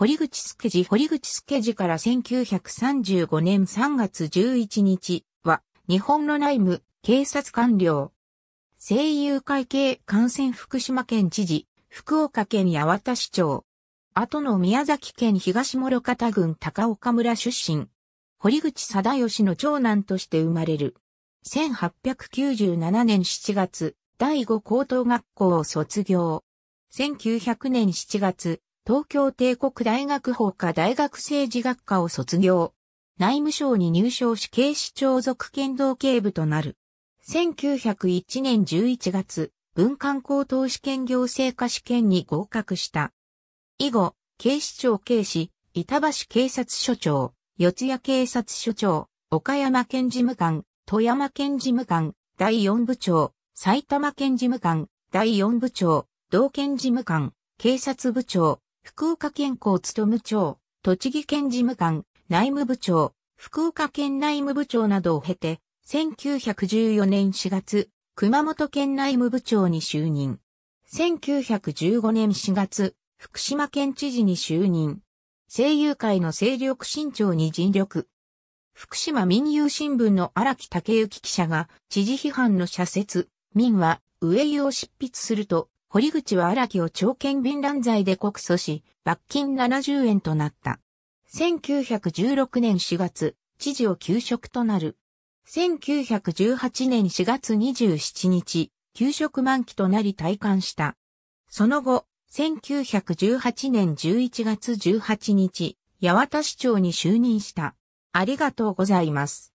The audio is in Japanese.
堀口助次堀口助次から1935年3月11日は、日本の内務、警察官僚。声優会計感染福島県知事、福岡県八幡市長。後の宮崎県東諸方郡高岡村出身。堀口貞義の長男として生まれる。1897年7月、第五高等学校を卒業。1900年7月、東京帝国大学法科大学政治学科を卒業。内務省に入省し警視庁属剣道警部となる。1901年11月、文官高等試験行政科試験に合格した。以後、警視庁警視、板橋警察署長、四谷警察署長、岡山県事務官、富山県事務官、第四部長、埼玉県事務官、第四部長、道県事務官、警察部長、福岡県交務長、栃木県事務官、内務部長、福岡県内務部長などを経て、1914年4月、熊本県内務部長に就任。1915年4月、福島県知事に就任。声優会の勢力伸長に尽力。福島民友新聞の荒木武之記者が、知事批判の社説、民は、上湯を執筆すると、堀口は荒木を長剣便乱罪で告訴し、罰金70円となった。1916年4月、知事を休職となる。1918年4月27日、休職満期となり退官した。その後、1918年11月18日、八幡市長に就任した。ありがとうございます。